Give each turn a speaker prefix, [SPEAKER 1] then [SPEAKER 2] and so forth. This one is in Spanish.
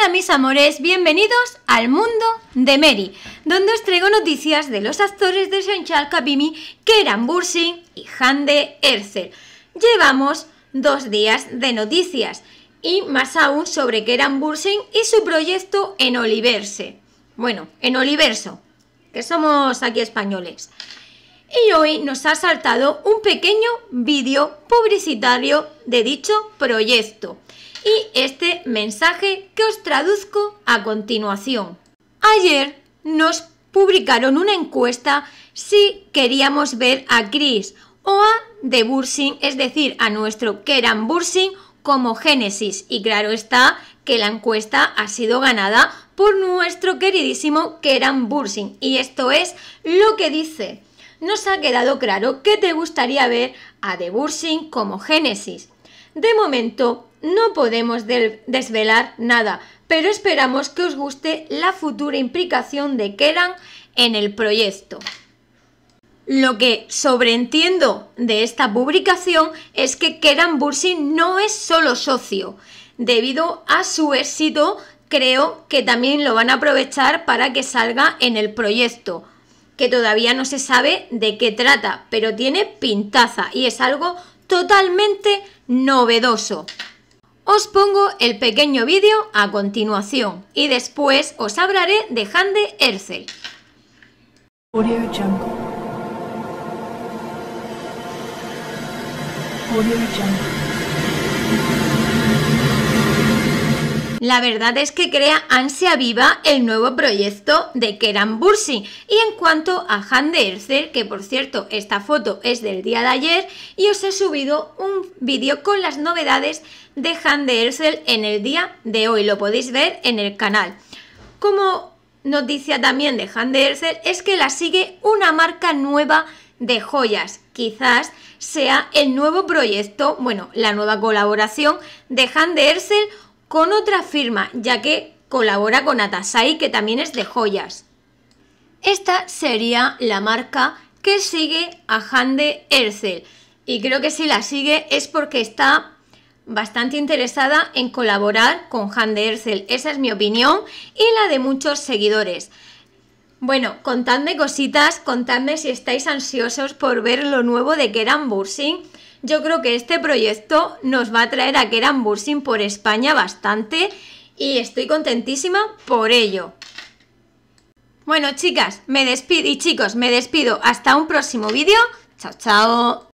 [SPEAKER 1] Hola mis amores, bienvenidos al mundo de Mary, donde os traigo noticias de los actores de Senchal Kabimi, eran Bursing y Hande Erzel. Llevamos dos días de noticias y más aún sobre eran Bursin y su proyecto en Oliverse. Bueno, en Oliverso, que somos aquí españoles. Y hoy nos ha saltado un pequeño vídeo publicitario de dicho proyecto y este mensaje que os traduzco a continuación. Ayer nos publicaron una encuesta si queríamos ver a Chris o a The Bursing, es decir, a nuestro Keran Bursing como Génesis. Y claro está que la encuesta ha sido ganada por nuestro queridísimo Keran Bursing. Y esto es lo que dice. Nos ha quedado claro que te gustaría ver a The Bursing como Génesis. De momento no podemos desvelar nada, pero esperamos que os guste la futura implicación de Keran en el proyecto. Lo que sobreentiendo de esta publicación es que Keran Bursi no es solo socio. Debido a su éxito, creo que también lo van a aprovechar para que salga en el proyecto, que todavía no se sabe de qué trata, pero tiene pintaza y es algo totalmente novedoso. Os pongo el pequeño vídeo a continuación y después os hablaré de Hande Ercel. La verdad es que crea ansia viva el nuevo proyecto de Keran Bursi. Y en cuanto a de Ercel, que por cierto esta foto es del día de ayer, y os he subido un vídeo con las novedades de de Ercel en el día de hoy. Lo podéis ver en el canal. Como noticia también de de Ercel es que la sigue una marca nueva de joyas. Quizás sea el nuevo proyecto, bueno, la nueva colaboración de de Ercel con otra firma, ya que colabora con Atasai, que también es de joyas. Esta sería la marca que sigue a Hande Ercel. Y creo que si la sigue es porque está bastante interesada en colaborar con Hande Ercel. Esa es mi opinión y la de muchos seguidores. Bueno, contadme cositas, contadme si estáis ansiosos por ver lo nuevo de Keran Bursing yo creo que este proyecto nos va a traer a Keran Bursin por España bastante y estoy contentísima por ello. Bueno, chicas, me despido y chicos, me despido. Hasta un próximo vídeo. Chao, chao.